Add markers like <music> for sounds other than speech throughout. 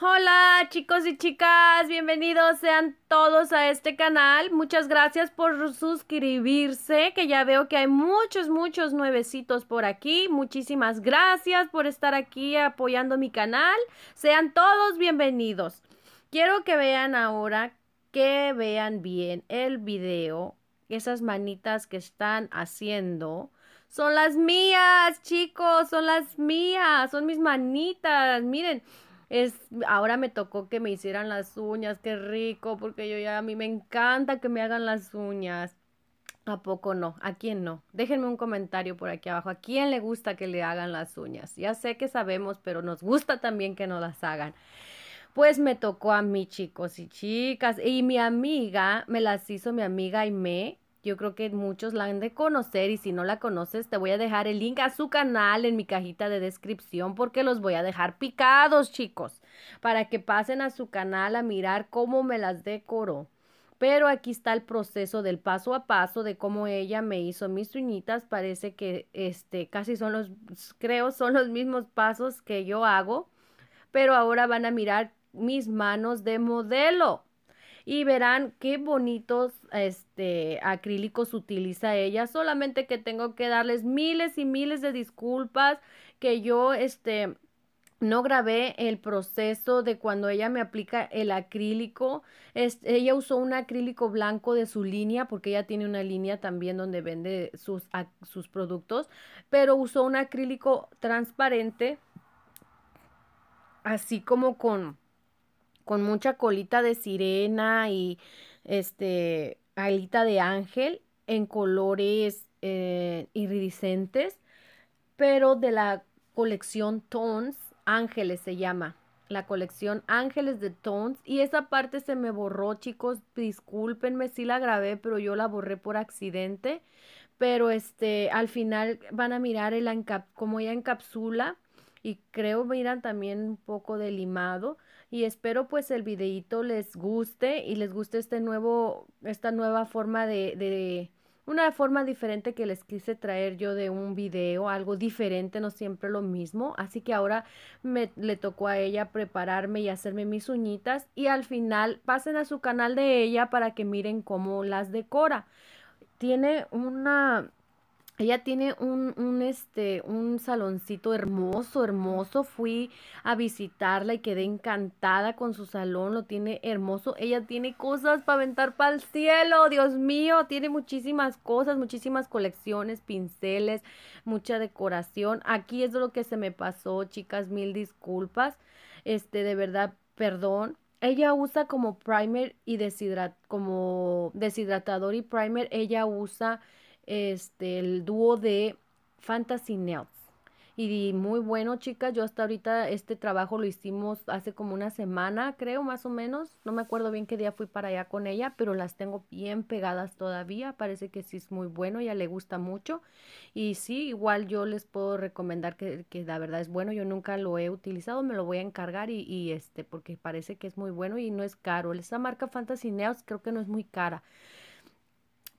Hola chicos y chicas, bienvenidos sean todos a este canal. Muchas gracias por suscribirse, que ya veo que hay muchos, muchos nuevecitos por aquí. Muchísimas gracias por estar aquí apoyando mi canal. Sean todos bienvenidos. Quiero que vean ahora, que vean bien el video. Esas manitas que están haciendo. Son las mías, chicos, son las mías, son mis manitas. Miren ahora me tocó que me hicieran las uñas, qué rico, porque yo ya a mí me encanta que me hagan las uñas. ¿A poco no? ¿A quién no? Déjenme un comentario por aquí abajo. ¿A quién le gusta que le hagan las uñas? Ya sé que sabemos, pero nos gusta también que no las hagan. Pues me tocó a mí, chicos y chicas. Y mi amiga, me las hizo mi amiga Aime. Yo creo que muchos la han de conocer y si no la conoces te voy a dejar el link a su canal en mi cajita de descripción porque los voy a dejar picados chicos para que pasen a su canal a mirar cómo me las decoro. Pero aquí está el proceso del paso a paso de cómo ella me hizo mis uñitas. Parece que este casi son los, creo, son los mismos pasos que yo hago. Pero ahora van a mirar mis manos de modelo y verán qué bonitos este, acrílicos utiliza ella. Solamente que tengo que darles miles y miles de disculpas que yo este, no grabé el proceso de cuando ella me aplica el acrílico. ella usó un acrílico blanco de su línea, porque ella tiene una línea también donde vende sus, sus productos, pero usó un acrílico transparente, así como con con mucha colita de sirena y este alita de ángel en colores eh, iridiscentes, pero de la colección Tones, Ángeles se llama, la colección Ángeles de Tones, y esa parte se me borró, chicos, discúlpenme si la grabé, pero yo la borré por accidente, pero este, al final van a mirar el como ya encapsula, y creo miran también un poco de limado, y espero pues el videíto les guste y les guste este nuevo, esta nueva forma de, de una forma diferente que les quise traer yo de un video, algo diferente, no siempre lo mismo. Así que ahora me le tocó a ella prepararme y hacerme mis uñitas y al final pasen a su canal de ella para que miren cómo las decora. Tiene una ella tiene un, un, este, un saloncito hermoso, hermoso. Fui a visitarla y quedé encantada con su salón. Lo tiene hermoso. Ella tiene cosas para aventar para el cielo. Dios mío, tiene muchísimas cosas, muchísimas colecciones, pinceles, mucha decoración. Aquí es lo que se me pasó, chicas. Mil disculpas. Este, de verdad, perdón. Ella usa como primer y como deshidratador y primer. Ella usa este, el dúo de Fantasy Nails. Y muy bueno, chicas, yo hasta ahorita este trabajo lo hicimos hace como una semana, creo, más o menos. No me acuerdo bien qué día fui para allá con ella, pero las tengo bien pegadas todavía. Parece que sí es muy bueno, ya le gusta mucho. Y sí, igual yo les puedo recomendar que, la verdad es bueno. Yo nunca lo he utilizado, me lo voy a encargar y, y este, porque parece que es muy bueno y no es caro. Esa marca Fantasy Nails creo que no es muy cara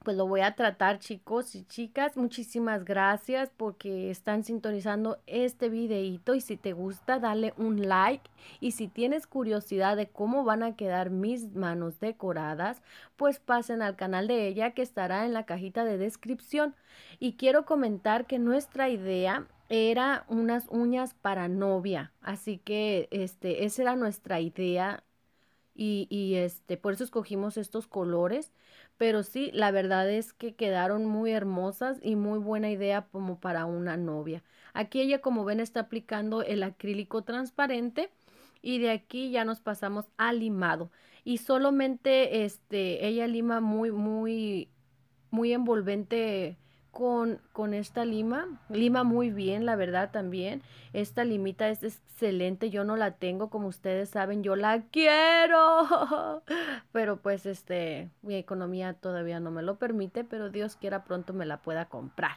pues lo voy a tratar chicos y chicas. Muchísimas gracias porque están sintonizando este videito y si te gusta dale un like y si tienes curiosidad de cómo van a quedar mis manos decoradas, pues pasen al canal de ella que estará en la cajita de descripción. Y quiero comentar que nuestra idea era unas uñas para novia, así que este esa era nuestra idea y, este, por eso escogimos estos colores. Pero sí, la verdad es que quedaron muy hermosas y muy buena idea como para una novia. Aquí ella, como ven, está aplicando el acrílico transparente y de aquí ya nos pasamos al limado. Y solamente este, ella lima muy, muy, muy envolvente con, esta lima. Lima muy bien, la verdad también. Esta limita es excelente. Yo no la tengo, como ustedes saben, yo la quiero. <laughs> Pero pues este, mi economía todavía no me lo permite, pero Dios quiera pronto me la pueda comprar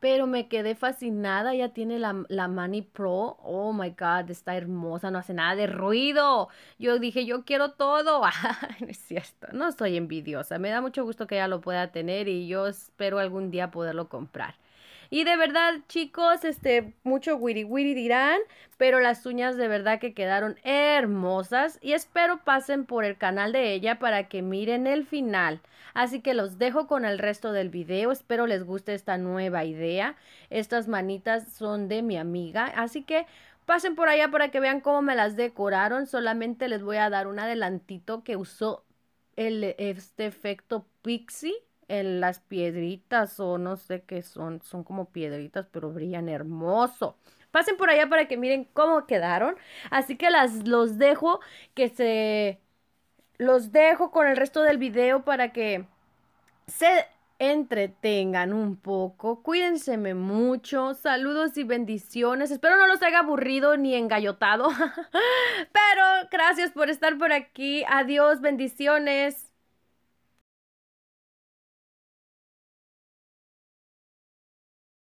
pero me quedé fascinada, ya tiene la, Money Mani Pro, oh my god, está hermosa, no hace nada de ruido, yo dije, yo quiero todo, <laughs> no es no soy envidiosa, me da mucho gusto que ella lo pueda tener y yo espero algún día poderlo comprar. Y de verdad, chicos, este, mucho wiri wiri dirán, pero las uñas de verdad que quedaron hermosas y espero pasen por el canal de ella para que miren el final. Así que los dejo con el resto del video, espero les guste esta nueva idea. Estas manitas son de mi amiga, así que pasen por allá para que vean cómo me las decoraron. Solamente les voy a dar un adelantito que usó el, este efecto pixie en las piedritas o no sé qué son, son como piedritas, pero brillan hermoso. Pasen por allá para que miren cómo quedaron. Así que las, los dejo, que se... Los dejo con el resto del video para que se entretengan un poco, cuídense mucho, saludos y bendiciones, espero no los haya aburrido ni engallotado, <laughs> pero gracias por estar por aquí, adiós, bendiciones.